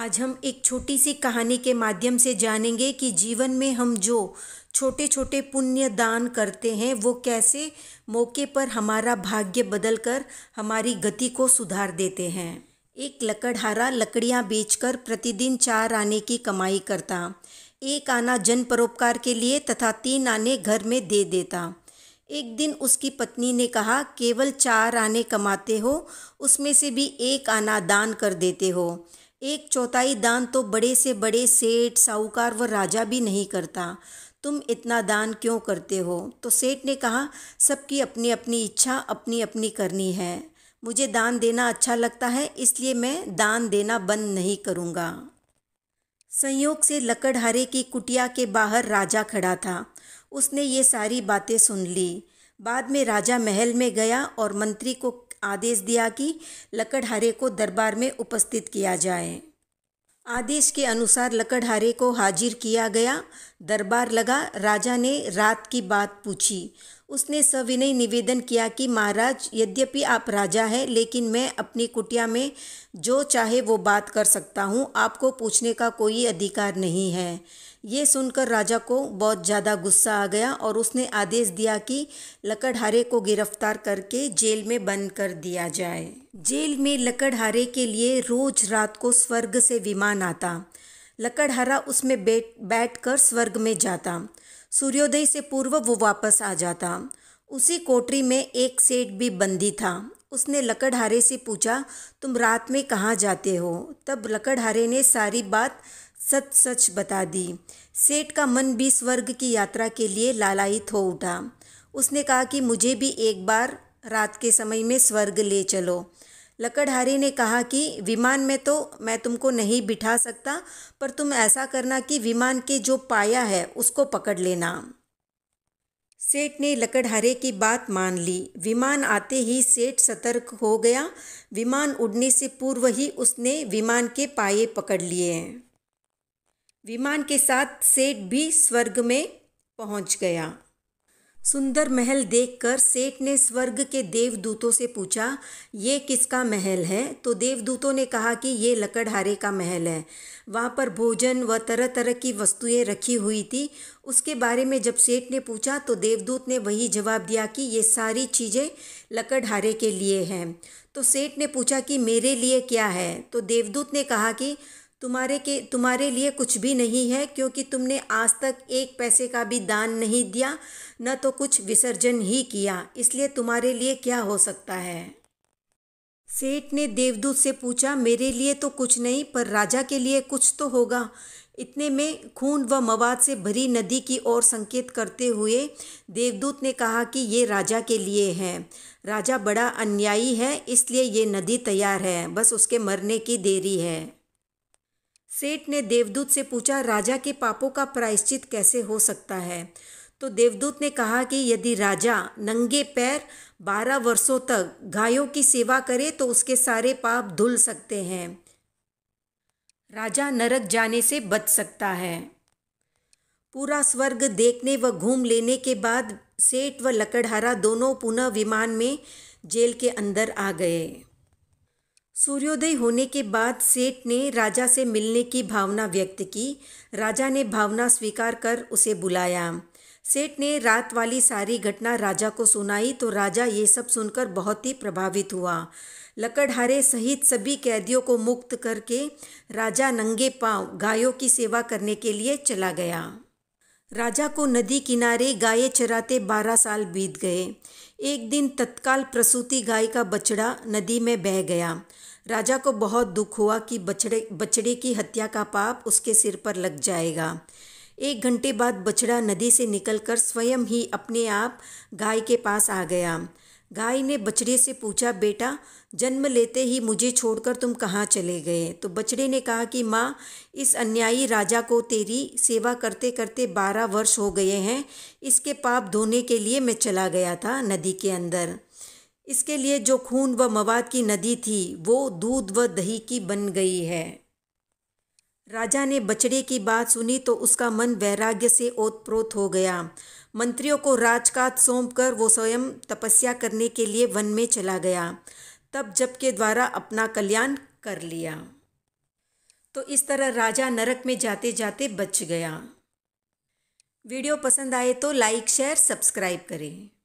आज हम एक छोटी सी कहानी के माध्यम से जानेंगे कि जीवन में हम जो छोटे छोटे पुण्य दान करते हैं वो कैसे मौके पर हमारा भाग्य बदलकर हमारी गति को सुधार देते हैं एक लकड़हारा लकड़ियाँ बेचकर प्रतिदिन चार आने की कमाई करता एक आना जन परोपकार के लिए तथा तीन आने घर में दे देता एक दिन उसकी पत्नी ने कहा केवल चार आने कमाते हो उसमें से भी एक आना दान कर देते हो एक चौथाई दान तो बड़े से बड़े सेठ साहूकार व राजा भी नहीं करता तुम इतना दान क्यों करते हो तो सेठ ने कहा सबकी अपनी अपनी इच्छा अपनी अपनी करनी है मुझे दान देना अच्छा लगता है इसलिए मैं दान देना बंद नहीं करूँगा संयोग से लकड़हारे की कुटिया के बाहर राजा खड़ा था उसने ये सारी बातें सुन ली बाद में राजा महल में गया और मंत्री को आदेश दिया कि लकड़हारे को दरबार में उपस्थित किया जाए आदेश के अनुसार लकड़हारे को हाजिर किया गया दरबार लगा राजा ने रात की बात पूछी उसने सविनय निवेदन किया कि महाराज यद्यपि आप राजा हैं लेकिन मैं अपनी कुटिया में जो चाहे वो बात कर सकता हूँ आपको पूछने का कोई अधिकार नहीं है ये सुनकर राजा को बहुत ज़्यादा गुस्सा आ गया और उसने आदेश दिया कि लकड़हारे को गिरफ्तार करके जेल में बंद कर दिया जाए जेल में लकड़हारे के लिए रोज रात को स्वर्ग से विमान आता लकड़हारा उसमें बैठ बैठ कर स्वर्ग में जाता सूर्योदय से पूर्व वो वापस आ जाता उसी कोटरी में एक सेठ भी बंदी था उसने लकड़हारे से पूछा तुम रात में कहाँ जाते हो तब लकड़हारे ने सारी बात सच सच बता दी सेठ का मन भी स्वर्ग की यात्रा के लिए लालायित हो उठा उसने कहा कि मुझे भी एक बार रात के समय में स्वर्ग ले चलो लकड़हारे ने कहा कि विमान में तो मैं तुमको नहीं बिठा सकता पर तुम ऐसा करना कि विमान के जो पाया है उसको पकड़ लेना सेठ ने लकड़हारे की बात मान ली विमान आते ही सेठ सतर्क हो गया विमान उड़ने से पूर्व ही उसने विमान के पाए पकड़ लिए विमान के साथ सेठ भी स्वर्ग में पहुंच गया सुंदर महल देखकर सेठ ने स्वर्ग के देवदूतों से पूछा ये किसका महल है तो देवदूतों ने कहा कि ये लकड़हारे का महल है वहाँ पर भोजन व तरह तरह की वस्तुएं रखी हुई थी उसके बारे में जब सेठ ने पूछा तो देवदूत ने वही जवाब दिया कि ये सारी चीज़ें लकड़हारे के लिए हैं तो सेठ ने पूछा कि मेरे लिए क्या है तो देवदूत ने कहा कि तुम्हारे के तुम्हारे लिए कुछ भी नहीं है क्योंकि तुमने आज तक एक पैसे का भी दान नहीं दिया न तो कुछ विसर्जन ही किया इसलिए तुम्हारे लिए क्या हो सकता है सेठ ने देवदूत से पूछा मेरे लिए तो कुछ नहीं पर राजा के लिए कुछ तो होगा इतने में खून व मवाद से भरी नदी की ओर संकेत करते हुए देवदूत ने कहा कि ये राजा के लिए है राजा बड़ा अन्यायी है इसलिए ये नदी तैयार है बस उसके मरने की देरी है सेठ ने देवदूत से पूछा राजा के पापों का प्रायश्चित कैसे हो सकता है तो देवदूत ने कहा कि यदि राजा नंगे पैर बारह वर्षों तक गायों की सेवा करे तो उसके सारे पाप धुल सकते हैं राजा नरक जाने से बच सकता है पूरा स्वर्ग देखने व घूम लेने के बाद सेठ व लकड़हारा दोनों पुनः विमान में जेल के अंदर आ गए सूर्योदय होने के बाद सेठ ने राजा से मिलने की भावना व्यक्त की राजा ने भावना स्वीकार कर उसे बुलाया सेठ ने रात वाली सारी घटना राजा को सुनाई तो राजा ये सब सुनकर बहुत ही प्रभावित हुआ लकड़हारे सहित सभी कैदियों को मुक्त करके राजा नंगे पांव गायों की सेवा करने के लिए चला गया राजा को नदी किनारे गाय चराते बारह साल बीत गए एक दिन तत्काल प्रसूति गाय का बछड़ा नदी में बह गया राजा को बहुत दुख हुआ कि बछड़े बछड़े की हत्या का पाप उसके सिर पर लग जाएगा एक घंटे बाद बछड़ा नदी से निकलकर स्वयं ही अपने आप गाय के पास आ गया गाय ने बछड़े से पूछा बेटा जन्म लेते ही मुझे छोड़कर तुम कहाँ चले गए तो बछड़े ने कहा कि माँ इस अन्यायी राजा को तेरी सेवा करते करते बारह वर्ष हो गए हैं इसके पाप धोने के लिए मैं चला गया था नदी के अंदर इसके लिए जो खून व मवाद की नदी थी वो दूध व दही की बन गई है राजा ने बछड़े की बात सुनी तो उसका मन वैराग्य से ओतप्रोत हो गया मंत्रियों को राजकाज सौंप कर वो स्वयं तपस्या करने के लिए वन में चला गया तब जप के द्वारा अपना कल्याण कर लिया तो इस तरह राजा नरक में जाते जाते बच गया वीडियो पसंद आए तो लाइक शेयर सब्सक्राइब करें